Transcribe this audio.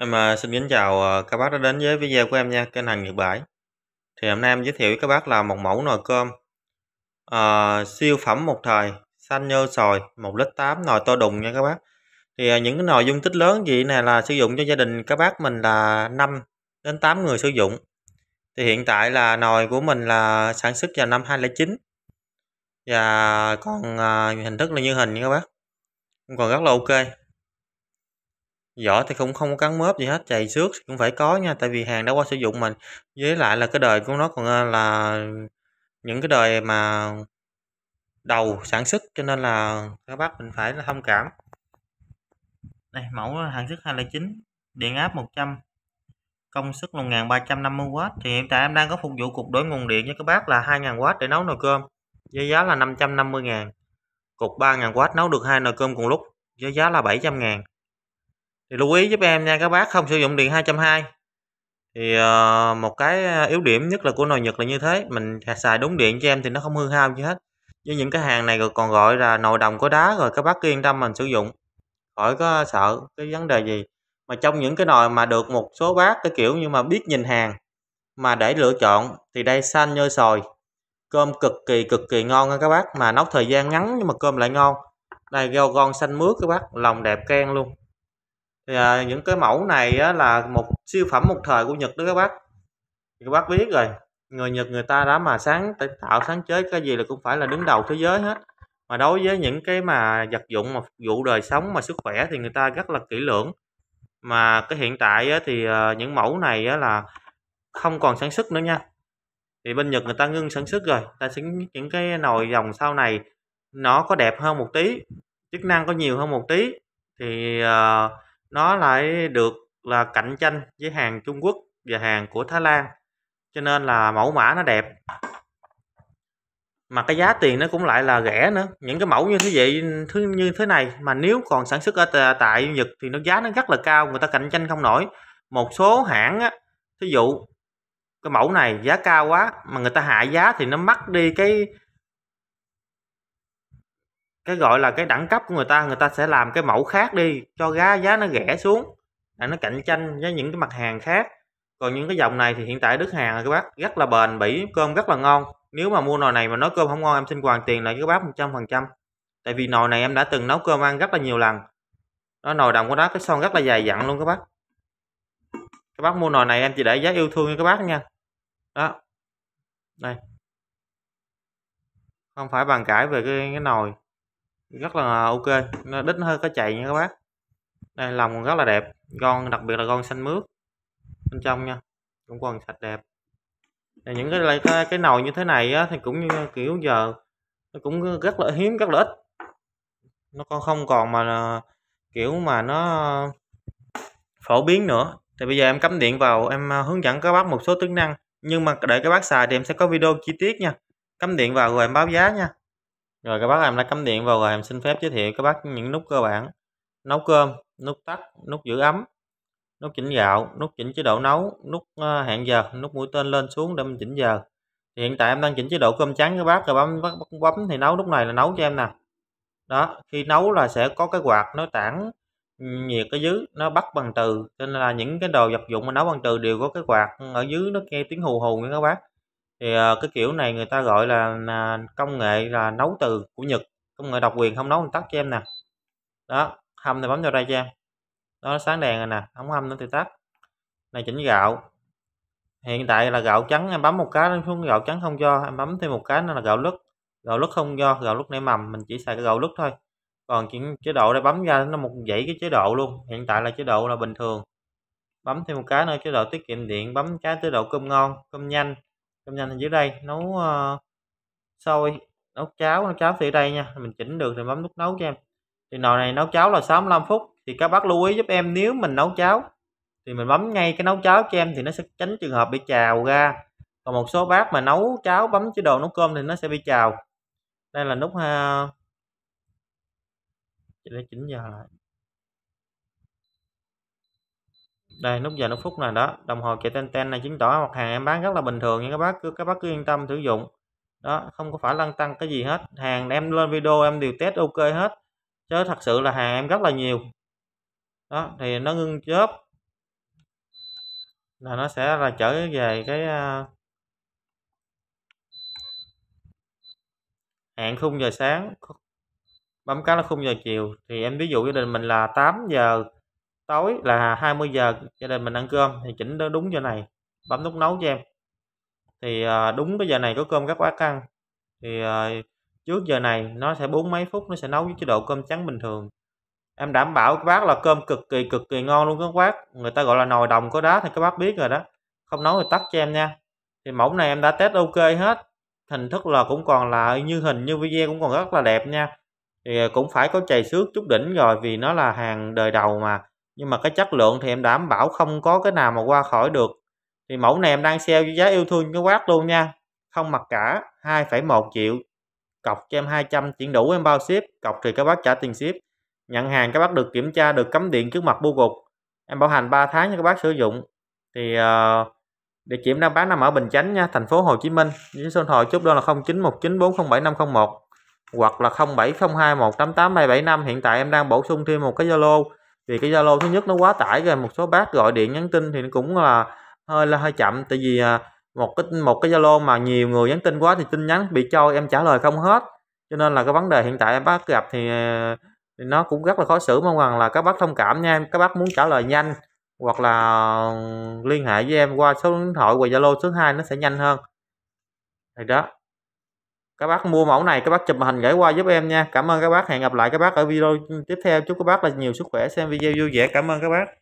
Em à, xin kính chào à, các bác đã đến với video của em nha, kênh hàng Nhật Bãi. Thì hôm nay em giới thiệu với các bác là một mẫu nồi cơm à, siêu phẩm một thời, xanh nhơ sòi, 1 lít 8 nồi to đùng nha các bác. Thì à, những cái nồi dung tích lớn gì này là sử dụng cho gia đình các bác mình là 5 đến 8 người sử dụng. Thì hiện tại là nồi của mình là sản xuất vào năm 2009. Và còn à, hình thức là như hình nha các bác. cũng Còn rất là ok vỏ thì cũng không có cắn mớp gì hết chày xước cũng phải có nha tại vì hàng đã qua sử dụng mình với lại là cái đời của nó còn ờ, là những cái đời mà đầu sản xuất cho nên là các bác mình phải là thông cảm đây mẫu hàng sức 209 điện áp 100 công suất 1350W thì hiện tại em đang có phục vụ cục đối nguồn điện cho các bác là 2000W để nấu nồi cơm với giá là 550 ngàn cục 3000W nấu được hai nồi cơm cùng lúc với giá là 700 ngàn thì lưu ý giúp em nha các bác không sử dụng điện 220 thì uh, một cái ờ, yếu điểm nhất là của nồi nhật là như thế mình xài đúng điện cho em thì nó không hư hao gì hết với những cái hàng này còn gọi là nồi đồng có đá rồi các bác yên tâm mình sử dụng khỏi có sợ cái vấn đề gì mà trong những cái nồi mà được một số bác cái kiểu như mà biết nhìn hàng mà để lựa chọn thì đây xanh nhơi sòi cơm cực kỳ cực kỳ ngon nha các bác mà nấu thời gian ngắn nhưng mà cơm lại ngon đây rau gòn xanh mướt các bác lòng đẹp khen luôn thì à, những cái mẫu này á, là một siêu phẩm một thời của Nhật đó các bác các bác biết rồi người Nhật người ta đã mà sáng tạo sáng chế cái gì là cũng phải là đứng đầu thế giới hết mà đối với những cái mà vật dụng mà phục vụ đời sống mà sức khỏe thì người ta rất là kỹ lưỡng mà cái hiện tại á, thì à, những mẫu này á, là không còn sản xuất nữa nha thì bên Nhật người ta ngưng sản xuất rồi ta sẽ những cái nồi dòng sau này nó có đẹp hơn một tí chức năng có nhiều hơn một tí thì uh, nó lại được là cạnh tranh với hàng Trung Quốc và hàng của Thái Lan cho nên là mẫu mã nó đẹp mà cái giá tiền nó cũng lại là rẻ nữa những cái mẫu như thế vậy thứ như thế này mà nếu còn sản xuất ở tại Nhật thì nó giá nó rất là cao người ta cạnh tranh không nổi một số hãng á thí dụ cái mẫu này giá cao quá mà người ta hạ giá thì nó mất đi cái cái gọi là cái đẳng cấp của người ta người ta sẽ làm cái mẫu khác đi cho giá giá nó rẻ xuống để nó cạnh tranh với những cái mặt hàng khác còn những cái dòng này thì hiện tại Đức Hà các bác rất là bền bỉ cơm rất là ngon nếu mà mua nồi này mà nói cơm không ngon em xin hoàn tiền lại các bác 100% tại vì nồi này em đã từng nấu cơm ăn rất là nhiều lần nó nồi đồng của nó cái son rất là dài dặn luôn các bác các bác mua nồi này em chỉ để giá yêu thương cho các bác nha đó đây không phải bàn cãi về cái, cái nồi rất là ok nó đít hơi có chạy nha các bác đây lòng rất là đẹp con đặc biệt là con xanh mướt bên trong nha cũng còn sạch đẹp và những cái cái, cái nồi như thế này á, thì cũng như kiểu giờ nó cũng rất là hiếm rất là ít nó còn không còn mà à, kiểu mà nó phổ biến nữa thì bây giờ em cắm điện vào em à, hướng dẫn các bác một số tính năng nhưng mà để các bác xài thì em sẽ có video chi tiết nha cắm điện vào rồi em báo giá nha rồi các bác em đã cắm điện vào rồi em xin phép giới thiệu các bác những nút cơ bản nấu cơm, nút tắt, nút giữ ấm, nút chỉnh gạo, nút chỉnh chế độ nấu, nút ờ, hẹn giờ, nút mũi tên lên xuống để mình chỉnh giờ. Thì hiện tại em đang chỉnh chế độ cơm trắng các bác rồi bấm, bấm bấm thì nấu lúc này là nấu cho em nè. Đó, khi nấu là sẽ có cái quạt nó tản nhiệt ở dưới nó bắt bằng từ nên là những cái đồ vật dụng mà nấu bằng từ đều có cái quạt ở dưới nó nghe tiếng hù hù nha các bác thì ờ, cái kiểu này người ta gọi là, là công nghệ là nấu từ của Nhật công nghệ độc quyền không nấu mình tắt cho em nè đó hâm thì bấm vào đây cho em đó nó sáng đèn rồi nè không hâm nó thì tắt này chỉnh gạo hiện tại là gạo trắng em bấm một cái nó xuống gạo trắng không cho em bấm thêm một cái nó là gạo lứt gạo lứt không cho gạo lứt nảy mầm mình chỉ xài cái gạo lứt thôi còn chỉ chế độ đây bấm ra nó một dãy cái chế độ luôn hiện tại là chế độ là bình thường bấm thêm một cái nữa chế độ tiết kiệm điện bấm cái chế độ cơm ngon cơm nhanh trong nhanh dưới đây nấu uh, xôi nấu cháo nấu cháo thì đây nha mình chỉnh được thì bấm nút nấu cho em thì nồi này nấu cháo là 65 phút thì các bác lưu ý giúp em nếu mình nấu cháo thì mình bấm ngay cái nấu cháo cho em thì nó sẽ tránh trường hợp bị trào ra còn một số bác mà nấu cháo bấm chế độ nấu cơm thì nó sẽ bị trào đây là nút ha ờ, để chỉnh giờ lại đây nút giờ nút phút này đó đồng hồ chạy ten ten này chứng tỏ mặt hàng em bán rất là bình thường nha các bác cứ các bác cứ yên tâm sử dụng đó không có phải lăn tăng cái gì hết hàng em lên video em đều test ok hết chứ thật sự là hàng em rất là nhiều đó thì nó ngưng chớp là nó sẽ là trở về cái hẹn khung giờ sáng bấm cá là khung giờ chiều thì em ví dụ gia đình mình là 8 giờ tối là 20 giờ gia đình mình ăn cơm thì chỉnh đúng giờ này bấm nút nấu cho em thì ờ, đúng cái giờ này có cơm các bác ăn thì ờ, trước giờ này nó sẽ bốn mấy phút nó sẽ nấu với chế độ cơm trắng bình thường em đảm bảo các bác là cơm cực kỳ cực kỳ ngon luôn các bác người ta gọi là nồi đồng có đá thì các bác biết rồi đó không nấu thì tắt cho em nha thì mẫu này em đã test ok hết hình thức là cũng còn là như hình như video cũng còn rất là đẹp nha thì ờ, cũng phải có chày xước chút đỉnh rồi vì nó là hàng đời đầu mà nhưng mà cái chất lượng thì em đảm bảo không có cái nào mà qua khỏi được thì mẫu này em đang sale với giá yêu thương cái quát luôn nha không mặc cả 2,1 triệu cọc cho em 200 chuyển đủ em bao ship cọc thì các bác trả tiền ship nhận hàng các bác được kiểm tra được cấm điện trước mặt bưu cục em bảo hành 3 tháng cho các bác sử dụng thì uh, địa chỉ đang bán nằm ở Bình Chánh nha thành phố Hồ Chí Minh với số điện thoại chốt đơn là 0919407501 hoặc là 0702188375 hiện tại em đang bổ sung thêm một cái Zalo vì cái Zalo thứ nhất nó quá tải rồi một số bác gọi điện nhắn tin thì nó cũng là hơi là hơi chậm tại vì à, một cái một cái Zalo mà nhiều người nhắn tin quá thì tin nhắn bị trôi em trả lời không hết cho nên là cái vấn đề hiện tại em bác gặp thì, à, thì nó cũng rất là khó xử mong rằng là các bác thông cảm nha em các bác muốn trả lời nhanh hoặc là ừ, liên hệ với em qua số điện thoại qua Zalo số 2 nó sẽ nhanh hơn thì đó các bác mua mẫu này các bác chụp hình gửi qua giúp em nha cảm ơn các bác hẹn gặp lại các bác ở video tiếp theo chúc các bác là nhiều sức khỏe xem video vui vẻ cảm ơn các bác